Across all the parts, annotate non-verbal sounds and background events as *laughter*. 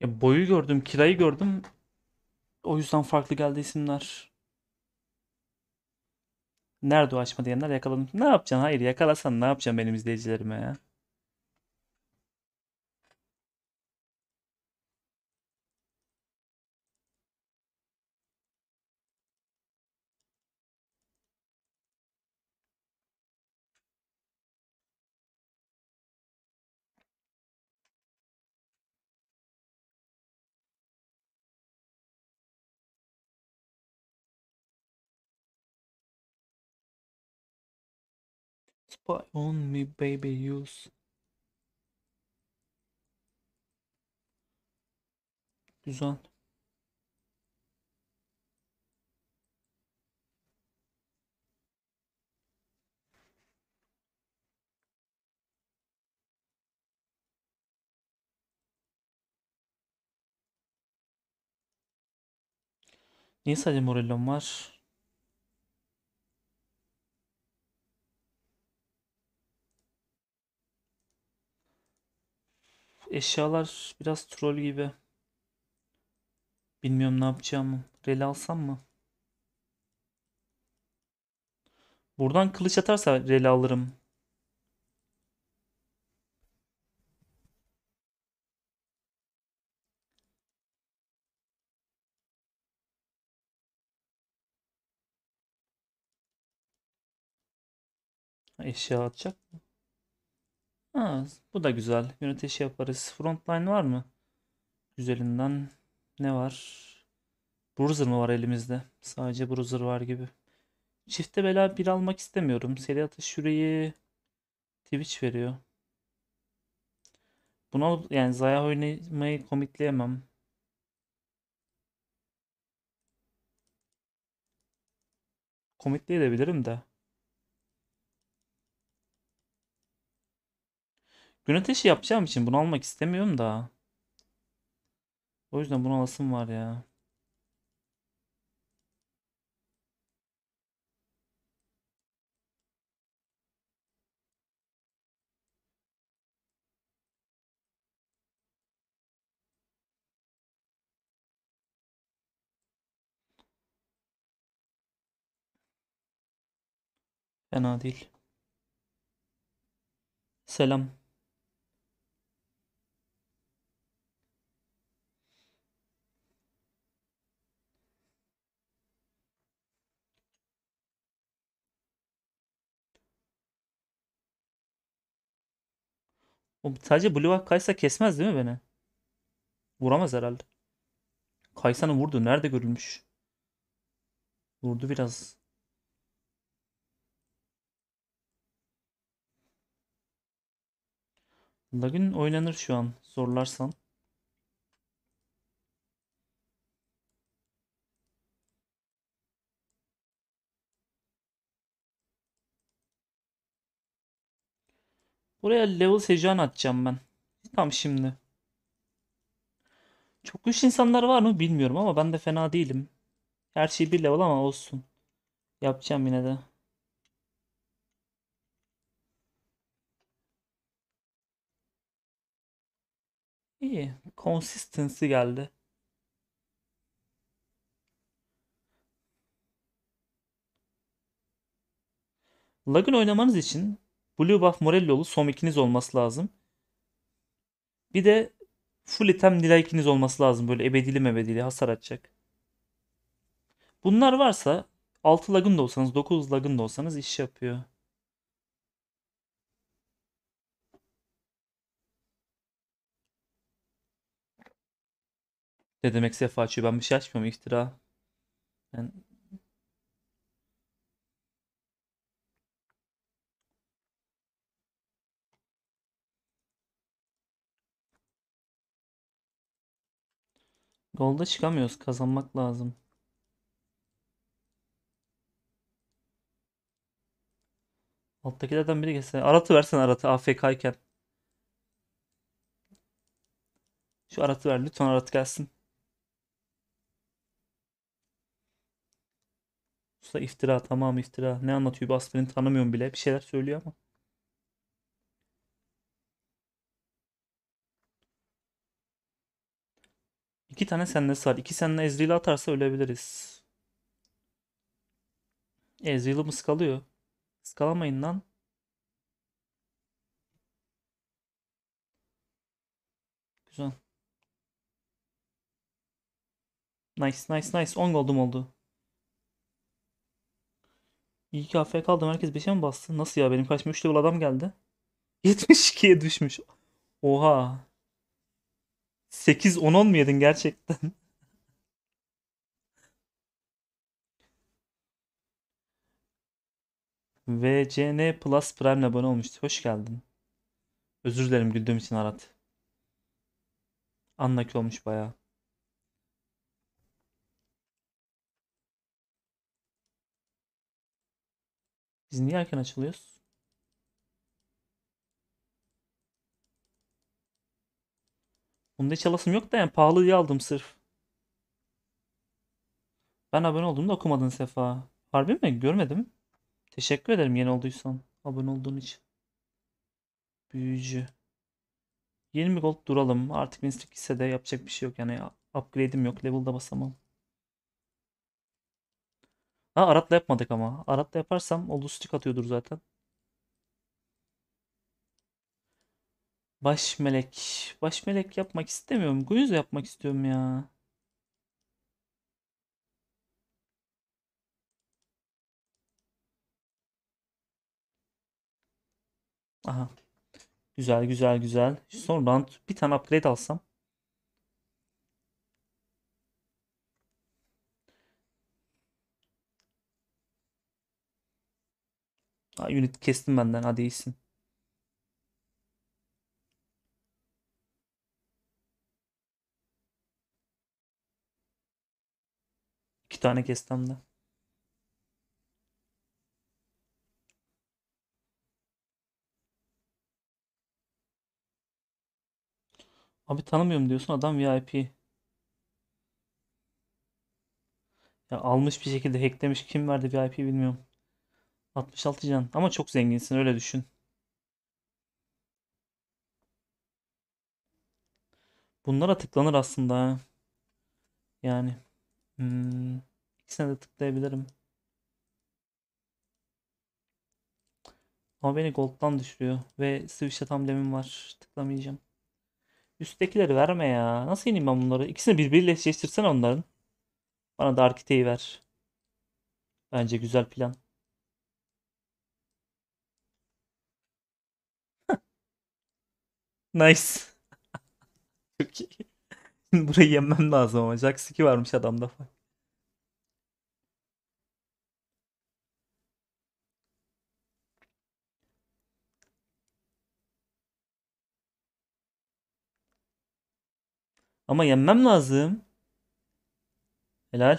Ya boyu gördüm, kilayı gördüm. O yüzden farklı geldi isimler. Nerede o açma diyenler yakaladım. Ne yapacaksın? Hayır yakalasan ne yapacaksın benim izleyicilerime ya? Spy on me baby use. Güzel. Niye sadece Morellon var? Eşyalar biraz troll gibi. Bilmiyorum ne yapacağımı. Rel alsam mı? Buradan kılıç atarsa rel alırım. Eşya atacak mı? Ha, bu da güzel. Gün yaparız. Frontline var mı? Güzelinden ne var? Bruiser mı var elimizde? Sadece Bruiser var gibi. Çifte bela bir almak istemiyorum. Seri atış şurayı Twitch veriyor. Bunu alıp yani Zaya oynamayı komitleyemem. Komitleyebilirim de. Gün ateşi yapacağım için bunu almak istemiyorum da. O yüzden bunu alasım var ya. Fena değil. Selam. O sadece Blue Walk kaysa kesmez değil mi beni? Vuramaz herhalde. Kaysan'ın vurdu. Nerede görülmüş? Vurdu biraz. Lagün oynanır şu an zorlarsan. Buraya level secan atacağım ben. Tam şimdi. Çok güçlü insanlar var mı bilmiyorum ama ben de fena değilim. Her şey bir level ama olsun. Yapacağım yine de. İyi. Consistency geldi. Lagun oynamanız için Blue buff Morello'lu som ikiniz olması lazım. Bir de full item Nila ikiniz olması lazım. Böyle ebedili mebedili hasar atacak. Bunlar varsa 6 lagın da olsanız 9 lagın da olsanız iş yapıyor. Ne demek sefa açıyor? Ben bir şey açmıyorum iftira. Ben Golda çıkamıyoruz. Kazanmak lazım. Alttakilerden biri gelse, Arat'ı versen Arat'ı AFK'yken. Şu Arat'ı ver. Lütfen Arat gelsin. Usta iftira. Tamam iftira. Ne anlatıyor? bu Basbirini tanımıyorum bile. Bir şeyler söylüyor ama. İki tane senlesi var. İki senle Ezreal'i atarsa ölebiliriz. Ezreal'ı mı skalıyor? Skalamayın lan. Güzel. Nice nice nice. 10 gold'um oldu. İyi ki AFK kaldım. Herkes 5'e mi bastı? Nasıl ya? Benim kaçma 3 level adam geldi. 72'ye *laughs* düşmüş. Oha. 8-10 olmuyor gerçekten. *laughs* VCN Plus Prime abone olmuştu. Hoş geldin. Özür dilerim güldüğüm için Arat. Anlaki olmuş bayağı. Biz niye erken açılıyoruz? Bunda hiç alasım yok da yani pahalı diye aldım sırf. Ben abone olduğumda okumadın Sefa. Harbi mi? Görmedim. Teşekkür ederim yeni olduysan. Abone olduğun için. Büyücü. 20 gold duralım. Artık Winston ise de yapacak bir şey yok. Yani upgrade'im yok. Level'da basamam. Ha Arat'la yapmadık ama. Arat'la yaparsam oldu stick atıyordur zaten. Baş melek. Baş melek yapmak istemiyorum. Guiz yapmak istiyorum ya. Aha. Güzel güzel güzel. Sonradan bir tane upgrade alsam. Ha, unit kestim benden. Hadi iyisin. tane kestim de. Abi tanımıyorum diyorsun adam VIP. Ya almış bir şekilde hacklemiş kim verdi VIP bilmiyorum. 66 can ama çok zenginsin öyle düşün. Bunlara tıklanır aslında. Yani. Hmm. İkisine de tıklayabilirim. Ama beni gold'dan düşürüyor. Ve switch'e tam demin var. Tıklamayacağım. Üsttekileri verme ya. Nasıl yeneyim ben bunları? İkisini birbiriyle eşleştirsene onların. Bana da Arkite'yi ver. Bence güzel plan. *laughs* nice. *laughs* Çok iyi. Burayı yenmem lazım ama. Jax varmış adamda. Ama yenmem lazım. Helal.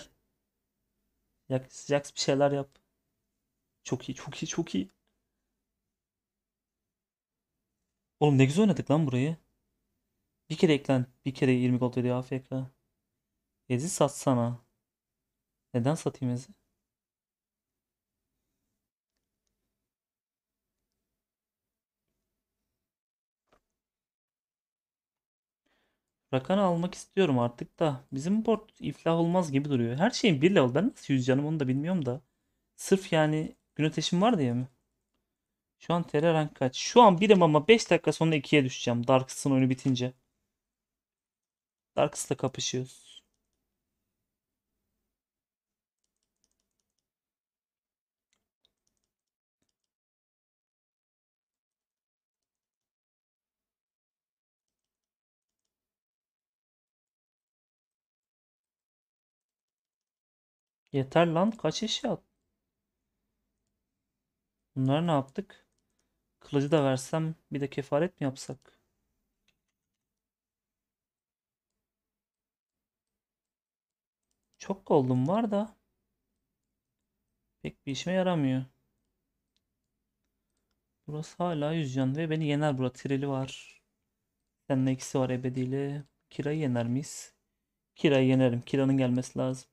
Yak, sıcak bir şeyler yap. Çok iyi, çok iyi, çok iyi. Oğlum ne güzel oynadık lan burayı. Bir kere eklen. Bir kere 20 gold veriyor AFK. Ezi sat sana. Neden satayım Ezi? Rakan'ı almak istiyorum artık da. Bizim port iflah olmaz gibi duruyor. Her şeyin bir level. Ben nasıl yüz canım onu da bilmiyorum da. Sırf yani gün ateşim var diye mi? Şu an TR rank kaç? Şu an birim ama 5 dakika sonra 2'ye düşeceğim. Darks'ın oyunu bitince. Darks'la kapışıyoruz. Yeter lan kaç eşya at. Bunları ne yaptık? Kılıcı da versem bir de kefaret mi yapsak? Çok gold'um var da pek bir işime yaramıyor. Burası hala 100 can ve beni yener bura. Trili var. Seninle ikisi var ebediyle. Kirayı yener miyiz? Kirayı yenerim. Kiranın gelmesi lazım.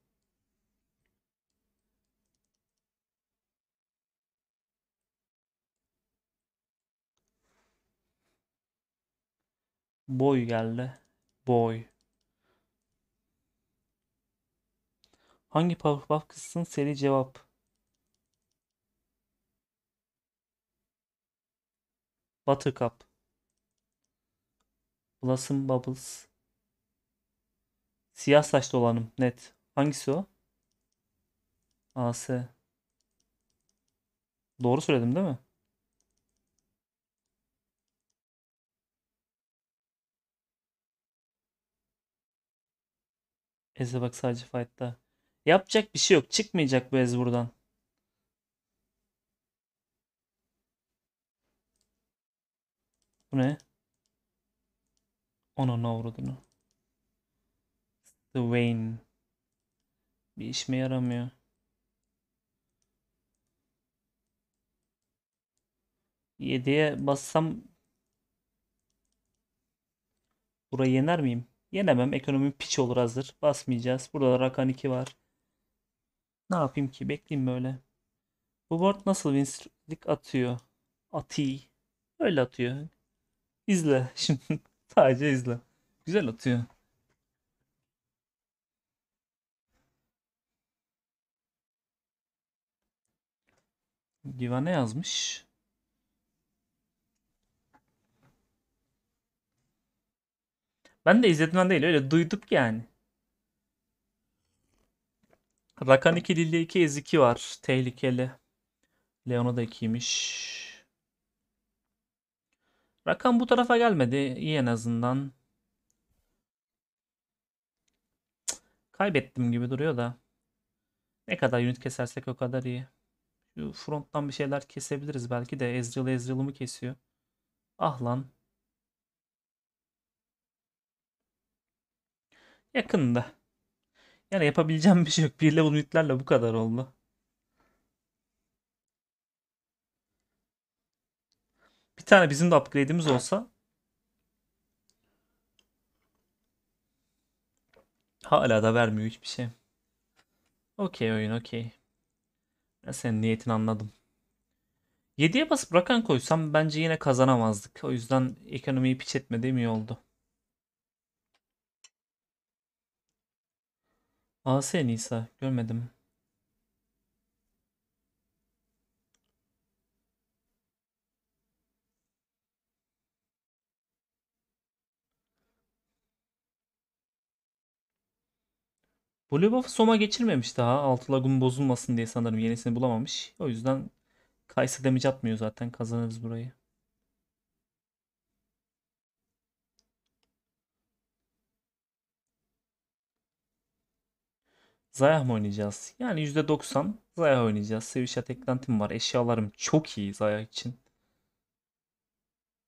Boy geldi. Boy. Hangi Powerpuff kızsın? Seri cevap. Buttercup. Blossom Bubbles. Siyah saçlı olanım net. Hangisi o? AS. Doğru söyledim değil mi? Eze bak sadece fight'ta. Yapacak bir şey yok. Çıkmayacak bu Ez buradan. Bu ne? Ona ne The Swain. Bir işime yaramıyor. Yediye bassam Burayı yener miyim? Yenemem. Ekonomi piç olur hazır. Basmayacağız. Burada Rakan 2 var. Ne yapayım ki? Bekleyeyim böyle. Bu board nasıl winstlik atıyor? Ati. Öyle atıyor. İzle. *laughs* Şimdi sadece izle. Güzel atıyor. Divane yazmış. Ben de izlediğimden değil öyle duyduk yani. Rakan 2 Lille 2 Eziki var. Tehlikeli. Leon'u da 2'ymiş. Rakan bu tarafa gelmedi. İyi en azından. Kaybettim gibi duruyor da. Ne kadar unit kesersek o kadar iyi. Şu fronttan bir şeyler kesebiliriz belki de. Ezreal Ezreal'ımı kesiyor. Ah lan. Yakında. Yani yapabileceğim bir şey yok. Bir level unitlerle bu kadar oldu. Bir tane bizim de upgrade'imiz olsa hala da vermiyor hiçbir şey. Okey oyun okey. Ben senin niyetini anladım. 7'ye basıp rakan koysam bence yine kazanamazdık. O yüzden ekonomiyi piç etme iyi oldu. AS Nisa görmedim. Blue Buff'ı Soma geçirmemiş daha. Altı lagun bozulmasın diye sanırım yenisini bulamamış. O yüzden Kaysa damage atmıyor zaten. Kazanırız burayı. Zayah mı oynayacağız? Yani %90 Zayah oynayacağız. Sevişat eklentim var. Eşyalarım çok iyi Zayah için.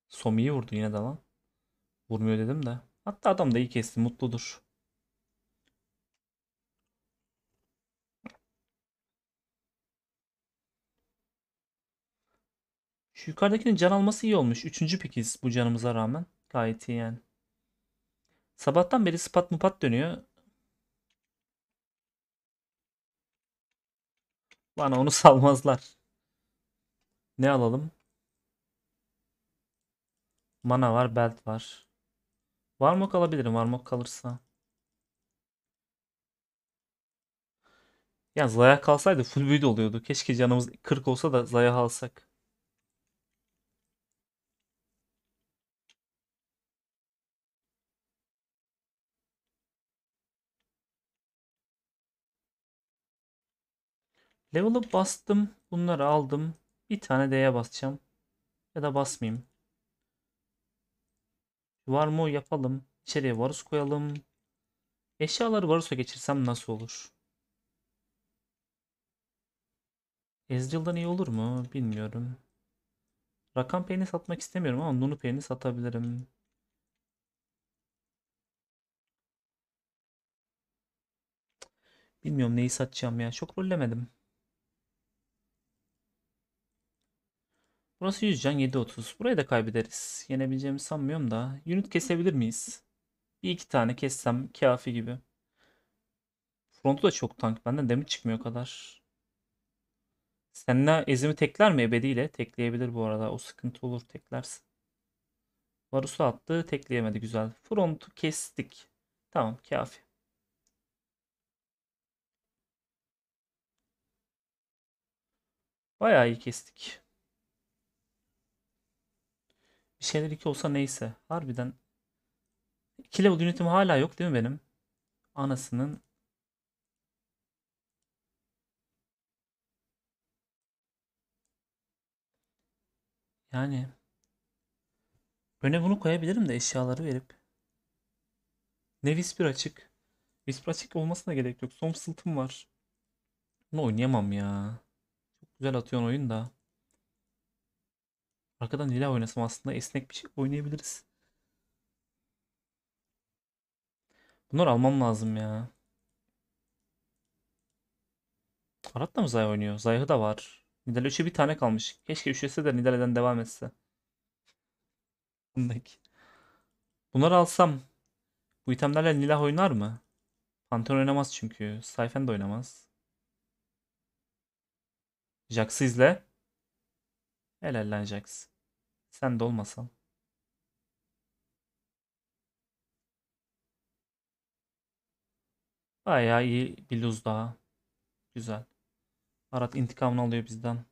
Somi'yi vurdu yine de lan. Vurmuyor dedim de. Hatta adam da iyi kesti. Mutludur. Şu yukarıdakinin can alması iyi olmuş. Üçüncü pikiz bu canımıza rağmen. Gayet iyi yani. Sabahtan beri spat mupat dönüyor. Bana onu salmazlar. Ne alalım? Mana var, belt var. Varmok alabilirim. Varmok kalırsa. Ya Zaya kalsaydı full büyüdü oluyordu. Keşke canımız 40 olsa da Zaya alsak. Level'ı bastım. Bunları aldım. Bir tane D'ye basacağım. Ya da basmayayım. Var mı yapalım. İçeriye varus koyalım. Eşyaları varusa geçirsem nasıl olur? Ezreal'dan iyi olur mu? Bilmiyorum. Rakam peyni satmak istemiyorum ama Nunu peyni satabilirim. Bilmiyorum neyi satacağım ya. Çok rollemedim. Burası 100 can 7.30. Burayı da kaybederiz. Yenebileceğimi sanmıyorum da. Unit kesebilir miyiz? Bir iki tane kessem kafi gibi. Frontu da çok tank. Benden demir çıkmıyor kadar. Senna ezimi tekler mi ebediyle? Tekleyebilir bu arada. O sıkıntı olur teklersin. Varus'u attı. Tekleyemedi güzel. Frontu kestik. Tamam kafi. Bayağı iyi kestik. Şeyler 2 olsa neyse. Harbiden. 2 level unitim hala yok değil mi benim? Anasının. Yani. Öne bunu koyabilirim de eşyaları verip. Ne Vispir açık. Vispir açık olmasına gerek yok. som sıltım var. Bunu oynayamam ya. Çok güzel atıyorsun oyun da. Arkadan Nila oynasam aslında esnek bir şey oynayabiliriz. Bunları almam lazım ya. Arat da mı Zay oynuyor? Zayh'ı da var. Nidal 3'e bir tane kalmış. Keşke üşese de Nidale'den devam etse. Bundaki. Bunları alsam bu itemlerle Nilah oynar mı? Pantheon oynamaz çünkü. Sayfen de oynamaz. Jax'ı izle. Helal lan Sen de olmasan. Bayağı iyi bir luz daha. Güzel. Arat intikamını alıyor bizden.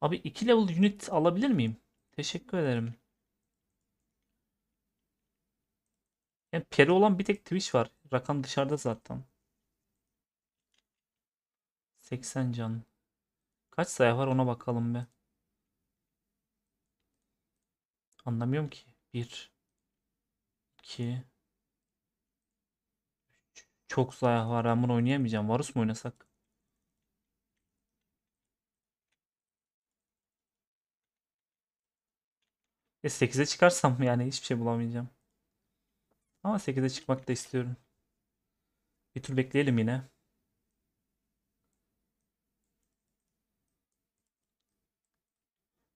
Abi 2 level unit alabilir miyim? Teşekkür ederim. Yani peri olan bir tek Twitch var. Rakam dışarıda zaten. 80 can. Kaç sayı var ona bakalım be. Anlamıyorum ki. 1 2 3 Çok sayı var. Ben bunu oynayamayacağım. Varus mu oynasak? E 8'e çıkarsam *laughs* yani hiçbir şey bulamayacağım. Ama 8'e çıkmak da istiyorum. Bir tur bekleyelim yine.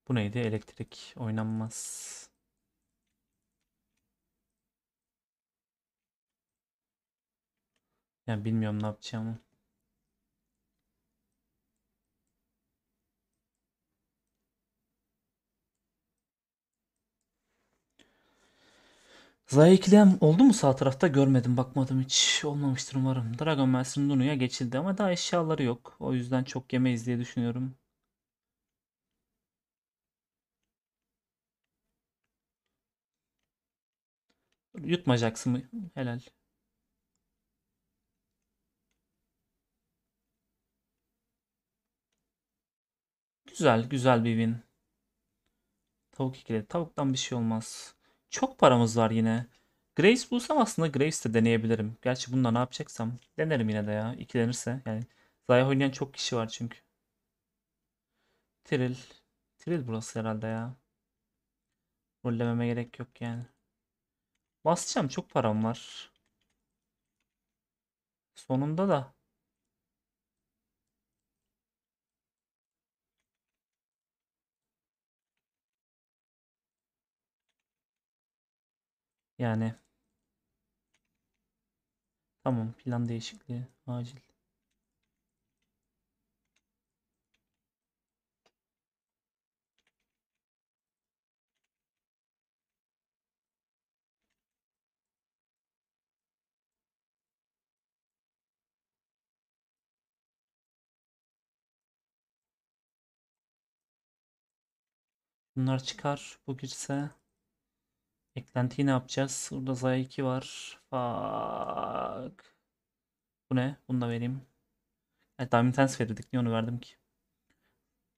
Bu neydi? Elektrik oynanmaz. Yani bilmiyorum ne yapacağımı. Zayıklem oldu mu sağ tarafta görmedim bakmadım hiç olmamıştır umarım. Dragon Master Nunu'ya geçildi ama daha eşyaları yok. O yüzden çok yemeyiz diye düşünüyorum. Yutmayacaksın mı? Helal. Güzel, güzel bir win. Tavuk ikili. Tavuktan bir şey olmaz. Çok paramız var yine. Grace bulsam aslında Grace de deneyebilirim. Gerçi bunda ne yapacaksam denerim yine de ya. İkilenirse yani. Zaya oynayan çok kişi var çünkü. Trill. Trill burası herhalde ya. Rollememe gerek yok yani. Basacağım çok param var. Sonunda da Yani tamam plan değişikliği acil. Bunlar çıkar. Bu girse Eklentiyi ne yapacağız? Burada Zaya 2 var. Fuck. Bu ne? Bunu da vereyim. Evet, Diamond Tense verirdik. Niye onu verdim ki?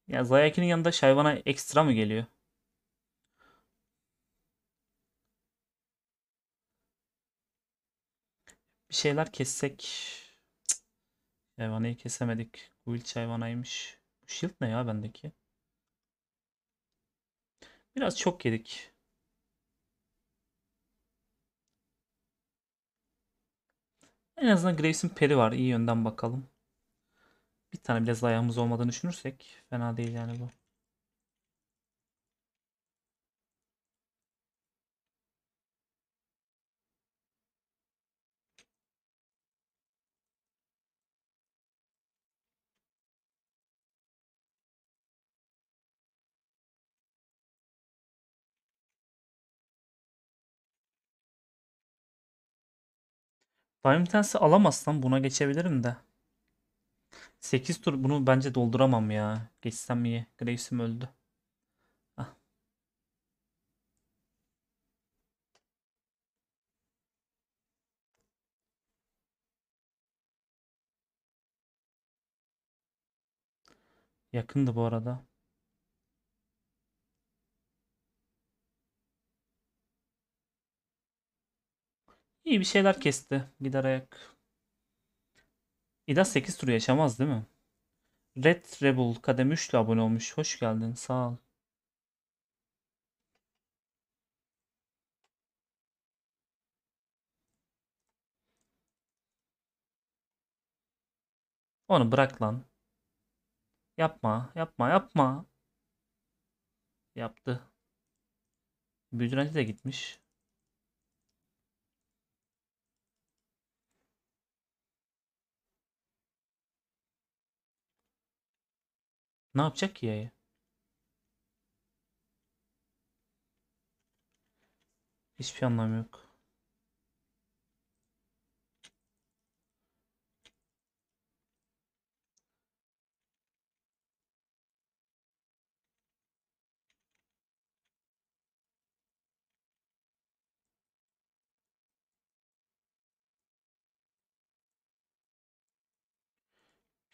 Ya Zaya 2'nin yanında Şayvan'a ekstra mı geliyor? Bir şeyler kessek. Şayvana'yı kesemedik. Guild Şayvana'ymış. Bu shield ne ya bendeki? Biraz çok yedik. En azından Graves'in peri var. İyi yönden bakalım. Bir tane bile zayağımız olmadığını düşünürsek fena değil yani bu. Prime Tense'i alamazsam buna geçebilirim de. 8 tur bunu bence dolduramam ya. Geçsem iyi. Graves'im öldü. Ah. Yakındı bu arada. İyi bir şeyler kesti gider ayak. İda 8 tur yaşamaz değil mi? Red Rebel kadem 3 abone olmuş. Hoş geldin. Sağ ol. Onu bırak lan. Yapma, yapma, yapma. Yaptı. Büyüdürenci de gitmiş. Ne yapacak ki yayı? Hiçbir anlam yok.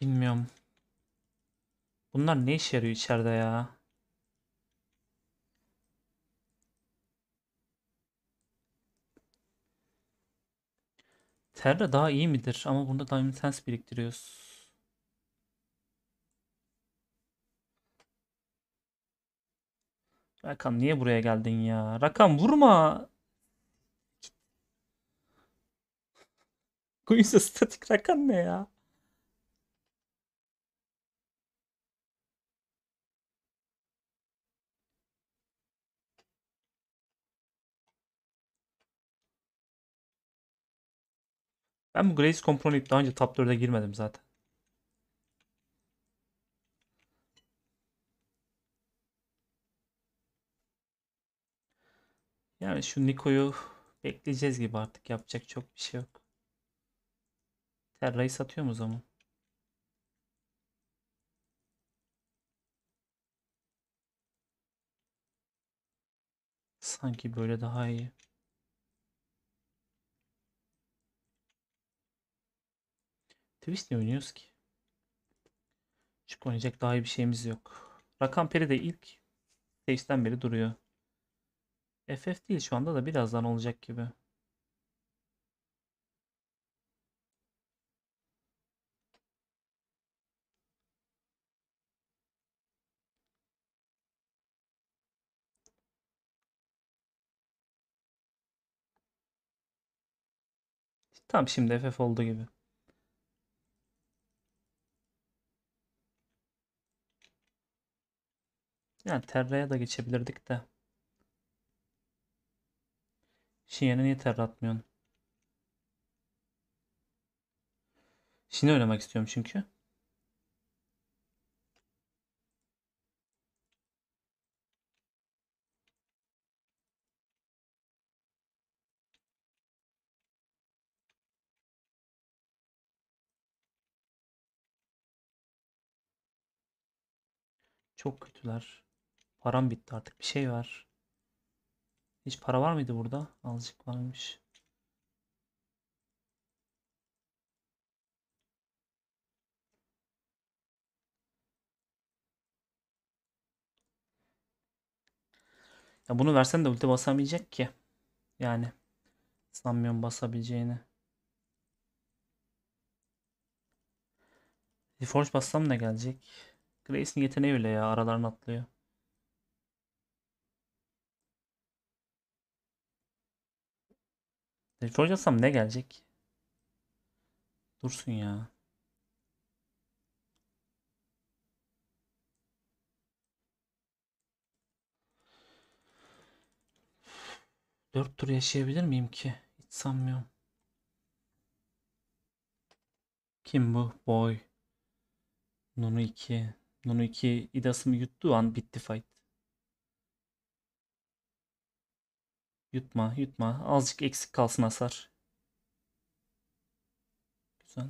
Bilmiyorum. Bunlar ne işe yarıyor içeride ya? Terra daha iyi midir? Ama bunda Diamond Sense biriktiriyoruz. Rakan niye buraya geldin ya? Rakan vurma. Kuyusa statik Rakan ne ya? Ben bu Grace Compronip daha önce top 4'e girmedim zaten. Yani şu Niko'yu bekleyeceğiz gibi artık. Yapacak çok bir şey yok. Terra'yı satıyor mu zaman? Sanki böyle daha iyi. Twist ne oynuyoruz ki? Çık oynayacak daha iyi bir şeyimiz yok. Rakam peri de ilk stage'den beri duruyor. FF değil şu anda da birazdan olacak gibi. Tam şimdi FF oldu gibi. Yani Terra'ya da geçebilirdik de. Şiyen'e niye Terra atmıyorsun? Şimdi oynamak istiyorum çünkü. Çok kötüler. Param bitti artık bir şey var. Hiç para var mıydı burada? Azıcık varmış. Ya bunu versen de ulti basamayacak ki. Yani sanmıyorum basabileceğini. Reforge bassam ne gelecek? Grace'in yeteneği öyle ya aralarını atlıyor. Reforge atsam ne gelecek? Dursun ya. Dört tur yaşayabilir miyim ki? Hiç sanmıyorum. Kim bu? Boy. Nunu 2. Nunu 2 idasımı yuttuğu an bitti fight. Yutma yutma. Azıcık eksik kalsın hasar. Güzel.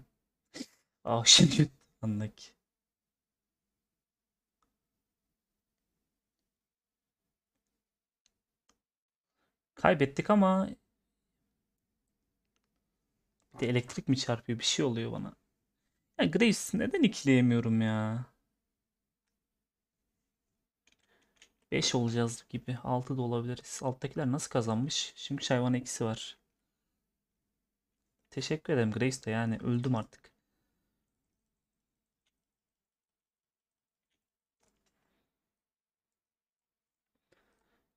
*laughs* Ah şimdi yut. Anlık. Kaybettik ama bir de elektrik mi çarpıyor? Bir şey oluyor bana. Ya Graves neden ikileyemiyorum ya? 5 olacağız gibi. 6 da olabiliriz. Alttakiler nasıl kazanmış? Şimdi çayvan eksi var. Teşekkür ederim Grace de yani öldüm artık.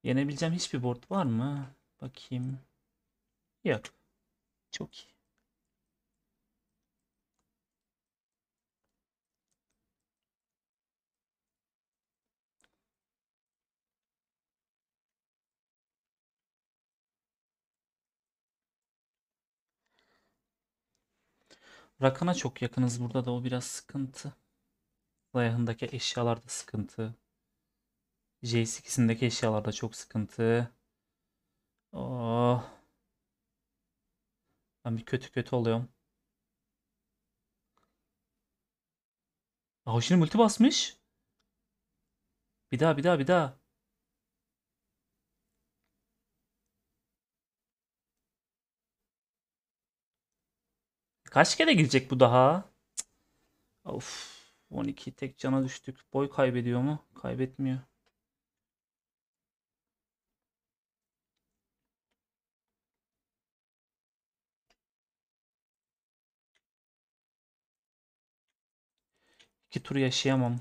Yenebileceğim hiçbir board var mı? Bakayım. Yok. Çok iyi. Rakan'a çok yakınız burada da o biraz sıkıntı. Dayahındaki eşyalarda sıkıntı. J8'indeki eşyalarda çok sıkıntı. Oh. Ben bir kötü kötü oluyorum. Aa, şimdi multi basmış. Bir daha bir daha bir daha. Kaç kere girecek bu daha? Of. 12 tek cana düştük. Boy kaybediyor mu? Kaybetmiyor. İki tur yaşayamam.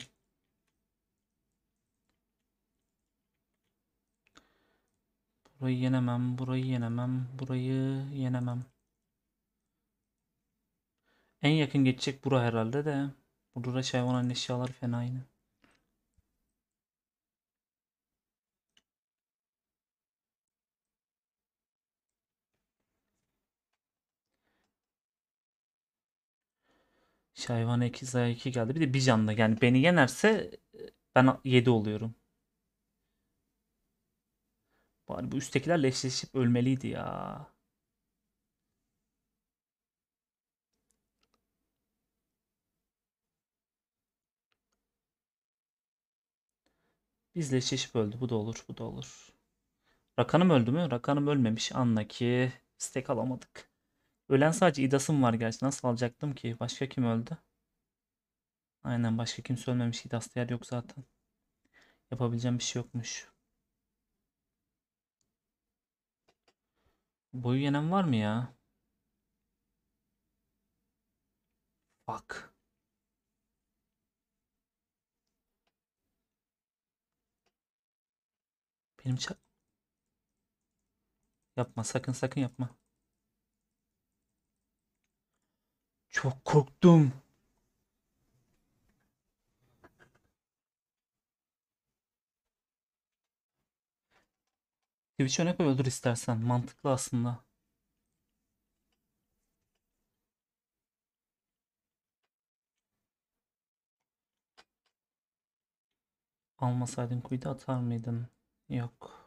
Burayı yenemem, burayı yenemem, burayı yenemem. En yakın geçecek bura herhalde de. Burada hayvan eşyalar fena yine. Şayvan 2 Zaya 2 geldi. Bir de bir canlı. Yani beni yenerse e, ben 7 oluyorum. Bari bu üsttekilerle eşleşip ölmeliydi ya. Bizle eşleşip öldü. Bu da olur. Bu da olur. Rakanım öldü mü? Rakanım ölmemiş. Anla ki stek alamadık. Ölen sadece idasım var gerçi. Nasıl alacaktım ki? Başka kim öldü? Aynen başka kimse ölmemiş. İdasta yer yok zaten. Yapabileceğim bir şey yokmuş. Boyu yenen var mı ya? Fuck. Benim ça... Yapma sakın sakın yapma. Çok korktum. Twitch'i öne koy öldür istersen. Mantıklı aslında. Almasaydın kuydu atar mıydın? Yok.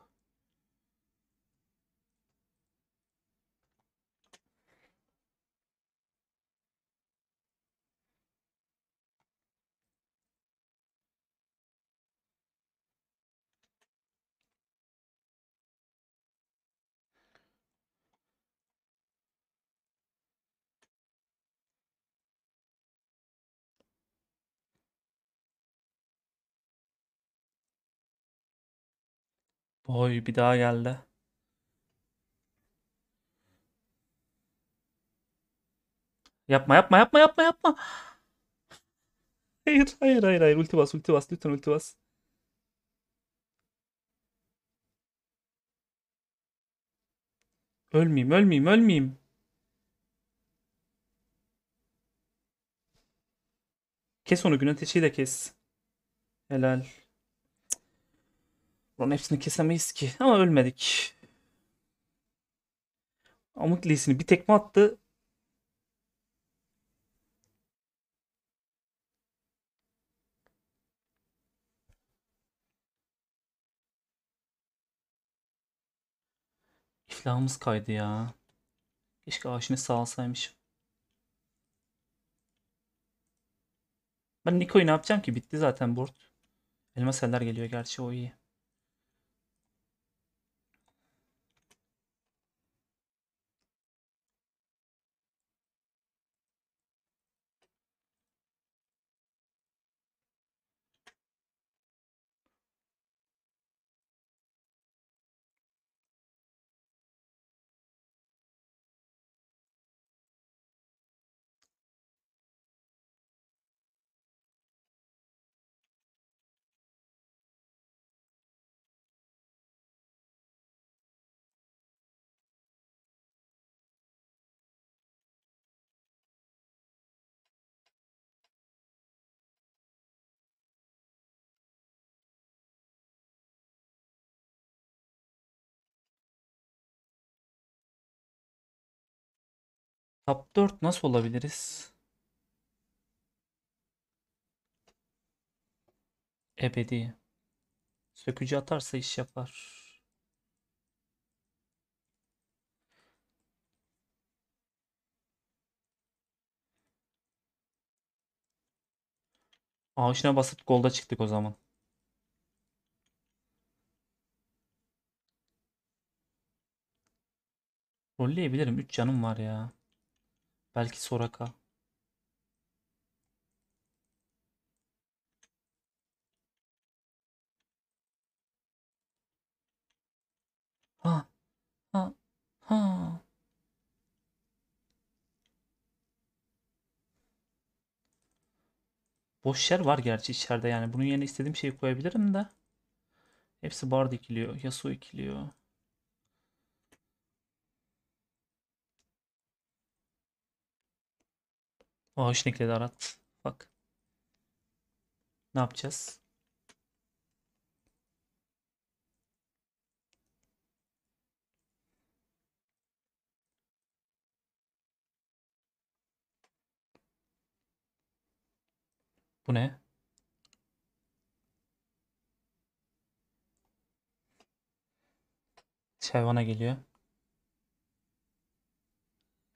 Oy bir daha geldi. Yapma yapma yapma yapma yapma. Hayır hayır hayır hayır ulti bas ulti bas lütfen ulti bas. Ölmeyeyim ölmeyeyim ölmeyeyim. Kes onu gün de kes. Helal. Bunun hepsini kesemeyiz ki. Ama ölmedik. Amuklisini bir tekme attı. İflahımız kaydı ya. Keşke Aşin'i sağ alsaymışım. Ben Niko'yu ne yapacağım ki? Bitti zaten board. Elmas eller geliyor gerçi o iyi. Top 4 nasıl olabiliriz? Ebedi. Sökücü atarsa iş yapar. Ağaçına basıp golda çıktık o zaman. Rolleyebilirim. 3 canım var ya. Belki Soraka. Ha. Ha. Ha. Boş yer var gerçi içeride yani. Bunun yerine istediğim şeyi koyabilirim de. Hepsi bar dikiliyor. Yasuo ikiliyor. Hoş nickleri arat. Bak. Ne yapacağız? Bu ne? Şervana geliyor.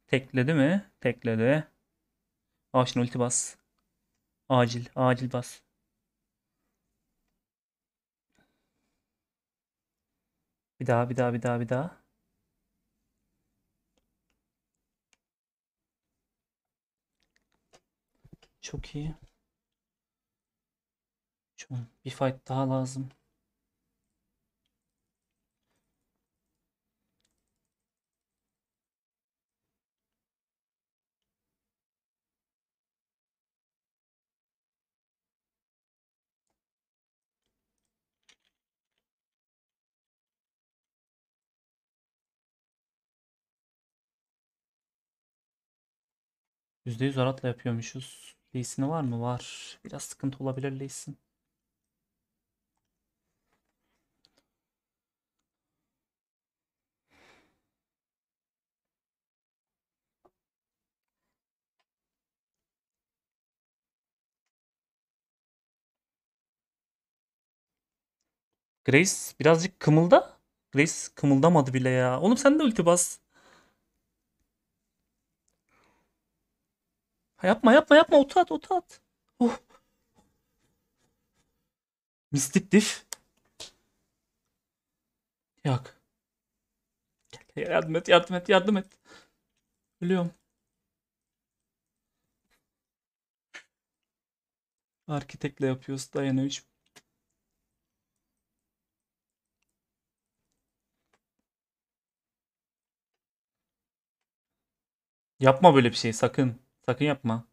Tekledi mi? Tekledi. Avşin ulti bas. Acil. Acil bas. Bir daha bir daha bir daha bir daha. Çok iyi. Şu bir fight daha lazım. %100 aratla yapıyormuşuz. Lee'sini var mı? Var. Biraz sıkıntı olabilir leysin. Grace birazcık kımılda. Grace kımıldamadı bile ya. Oğlum sen de ulti bas. Ha, yapma yapma yapma otu at otu at. Oh. Mistik dif. Yak. Gel, yardım et yardım et yardım et. Ölüyorum. Arkitekle yapıyoruz dayanıyor. 3. Yapma böyle bir şey sakın. Sakın yapma.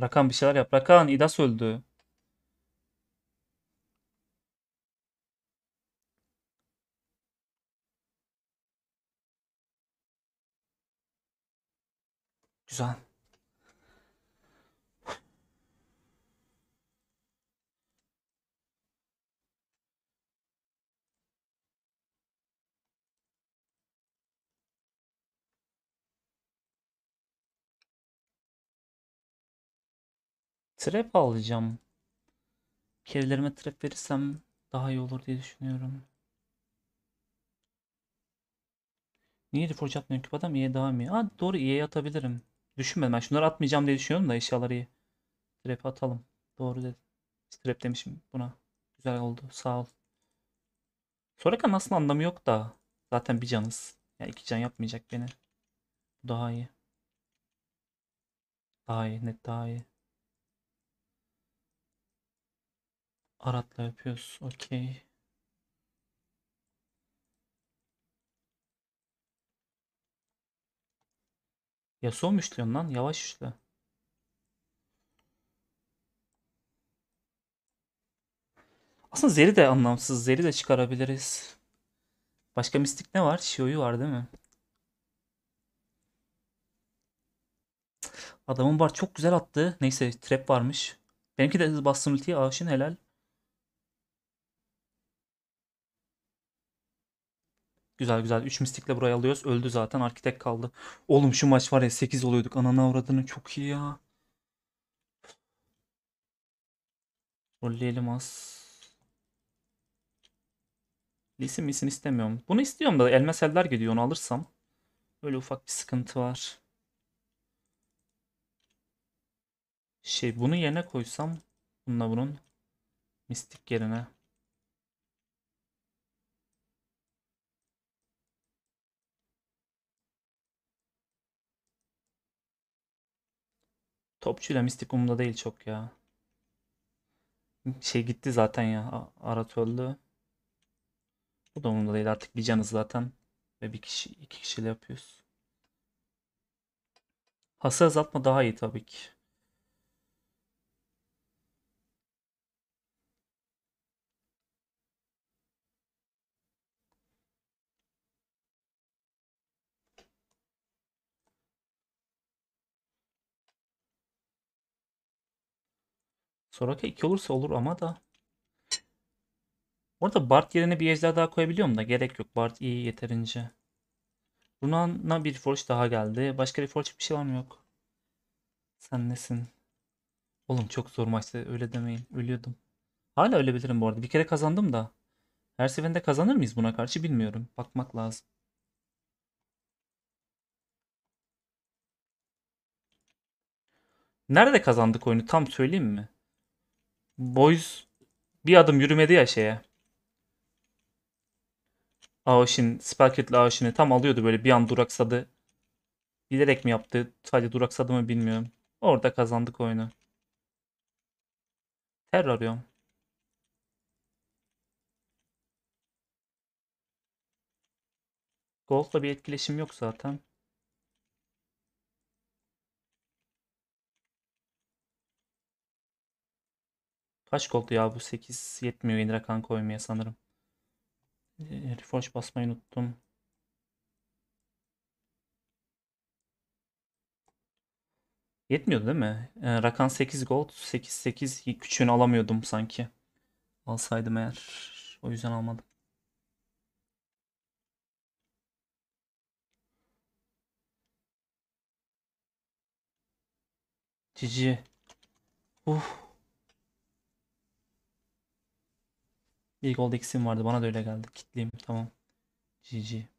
Rakan bir şeyler yap. Rakan İdas öldü. güzel. Trap alacağım. Kedilerime trap verirsem daha iyi olur diye düşünüyorum. Niye reforge atmıyorum ki adam iyiye devam iyi. Ha doğru iyi atabilirim. Düşünmedim ben şunları atmayacağım diye düşünüyorum da eşyaları iyi. Strap atalım. Doğru dedi, Strap demişim buna. Güzel oldu sağ ol. Soraka nasıl anlamı yok da. Zaten bir canız. Yani iki can yapmayacak beni. daha iyi. Daha iyi net daha iyi. Aratla yapıyoruz. Okey. Ya son müşlüyorsun lan yavaş işle. Aslında Zeri de anlamsız. Zeri de çıkarabiliriz. Başka mistik ne var? Shio'yu var değil mi? Adamın var çok güzel attı. Neyse trap varmış. Benimki de hız bastım ultiye. Aşın helal. Güzel güzel. 3 mistikle burayı alıyoruz. Öldü zaten. Arkitek kaldı. Oğlum şu maç var ya 8 oluyorduk. Anana avradını çok iyi ya. Rolleyelim az. Lisin misin istemiyorum. Bunu istiyorum da elmas eller gidiyor onu alırsam. böyle ufak bir sıkıntı var. Şey bunu yerine koysam bununla bunun mistik yerine. Topçuyla Mistikum'da değil çok ya. Şey gitti zaten ya. Arat öldü. Bu da umurumda değil artık bir canız zaten. Ve bir kişi iki kişiyle yapıyoruz. Hasar azaltma daha iyi tabii ki. Soraka 2 olursa olur ama da. Orada Bart yerine bir ejder daha koyabiliyorum da gerek yok. Bart iyi yeterince. Runan'a bir forge daha geldi. Başka bir forge bir şey var mı yok? Sen nesin? Oğlum çok zor maçtı öyle demeyin. Ölüyordum. Hala ölebilirim bu arada. Bir kere kazandım da. Her seferinde kazanır mıyız buna karşı bilmiyorum. Bakmak lazım. Nerede kazandık oyunu tam söyleyeyim mi? Boys bir adım yürümedi ya şeye. Aoshin, Sparket'le Aoshin'i tam alıyordu böyle bir an duraksadı. Bilerek mi yaptı? Sadece duraksadı mı bilmiyorum. Orada kazandık oyunu. Ter arıyorum. Gold'la bir etkileşim yok zaten. Kaç koltu ya bu 8 yetmiyor Indra kan koymaya sanırım. E, refresh basmayı unuttum. yetmiyor değil mi? E, Rakan 8 gold. 8 8 küçüğünü alamıyordum sanki. Alsaydım eğer. O yüzden almadım. Cici. Uf. İlk oldu eksiğim vardı. Bana da öyle geldi. Kitleyim. Tamam. GG.